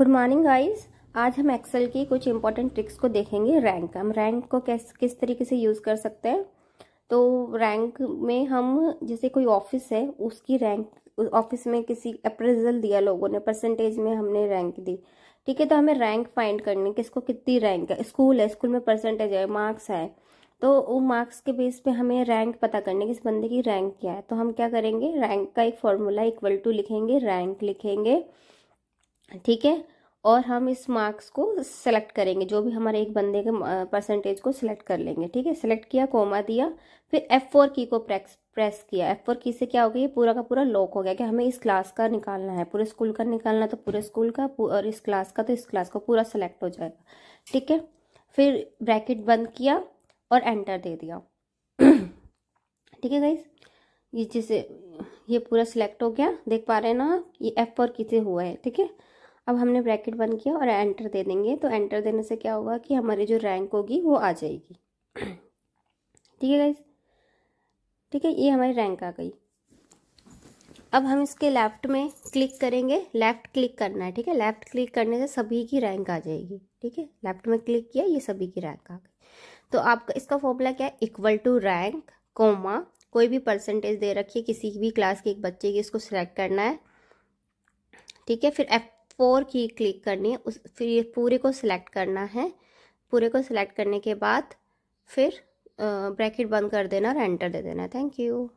good morning guys आज हम Excel की कुछ इंपॉर्टेंट ट्रिक्स को देखेंगे रैंक हम रैंक को कैस किस तरीके से यूज़ कर सकते हैं तो रैंक में हम जैसे कोई ऑफिस है उसकी रैंक ऑफिस में किसी अप्रेजल दिया लोगों ने परसेंटेज में हमने रैंक दी ठीक है तो हमें रैंक फाइंड करनी किसको कितनी रैंक है स्कूल है स्कूल में परसेंटेज है मार्क्स है तो वो मार्क्स के बेस पे हमें रैंक पता करने की इस बंदे की रैंक क्या है तो हम क्या करेंगे रैंक का एक फॉर्मूला इक्वल टू लिखेंगे रैंक लिखेंगे ठीक है और हम इस मार्क्स को सेलेक्ट करेंगे जो भी हमारे एक बंदे के परसेंटेज को सिलेक्ट कर लेंगे ठीक है सिलेक्ट किया कोमा दिया फिर एफ फोर की को प्रेस प्रेस किया एफ फोर की से क्या हो गया पूरा का पूरा लॉक हो गया कि हमें इस क्लास का निकालना है पूरे स्कूल का निकालना तो पूरे स्कूल का और इस क्लास का तो इस क्लास का पूरा सेलेक्ट हो जाएगा ठीक है फिर ब्रैकेट बंद किया और एंटर दे दिया ठीक है गाइज ये जैसे ये पूरा सिलेक्ट हो गया देख पा रहे हैं ना ये एफ फोर की से हुआ है ठीक है अब हमने ब्रैकेट बंद किया और एंटर दे देंगे तो एंटर देने से क्या होगा कि हमारी जो रैंक होगी वो आ जाएगी ठीक है गाइज ठीक है ये हमारी रैंक आ गई अब हम इसके लेफ्ट में क्लिक करेंगे लेफ्ट क्लिक करना है ठीक है लेफ्ट क्लिक करने से सभी की रैंक आ जाएगी ठीक है लेफ्ट में क्लिक किया ये सभी की रैंक आ गई तो आपका इसका फॉर्मूला क्या है इक्वल टू रैंक कोमा कोई भी परसेंटेज दे रखिए किसी भी क्लास के एक बच्चे की इसको सिलेक्ट करना है ठीक है फिर एफ फोर की क्लिक करनी है उस फिर ये पूरे को सिलेक्ट करना है पूरे को सिलेक्ट करने के बाद फिर ब्रैकेट बंद कर देना और एंटर दे देना थैंक यू